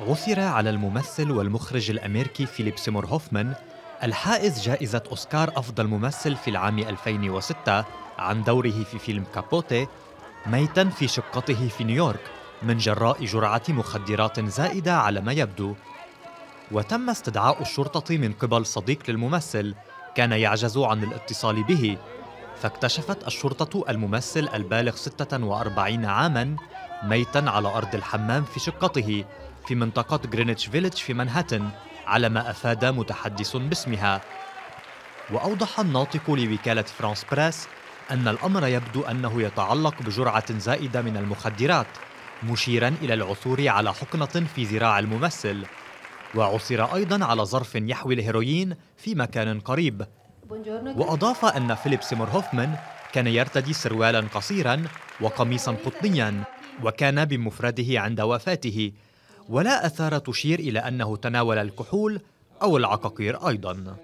عثر على الممثل والمخرج الأمريكي فيليب سيمور هوفمان الحائز جائزة أوسكار أفضل ممثل في العام 2006 عن دوره في فيلم كابوتي ميتا في شقته في نيويورك من جراء جرعة مخدرات زائدة على ما يبدو وتم استدعاء الشرطة من قبل صديق للممثل كان يعجز عن الاتصال به فاكتشفت الشرطة الممثل البالغ 46 عاماً ميتا على أرض الحمام في شقته في منطقة جرينتش فيليج في منهاتن على ما أفاد متحدث باسمها وأوضح الناطق لوكالة فرانس بريس أن الأمر يبدو أنه يتعلق بجرعة زائدة من المخدرات مشيرا إلى العثور على حقنة في ذراع الممثل وعثر أيضا على ظرف يحوي الهيروين في مكان قريب وأضاف أن فيليب سيمور هوفمان كان يرتدي سروالا قصيرا وقميصا قطنيا وكان بمفرده عند وفاته ولا اثار تشير الى انه تناول الكحول او العقاقير ايضا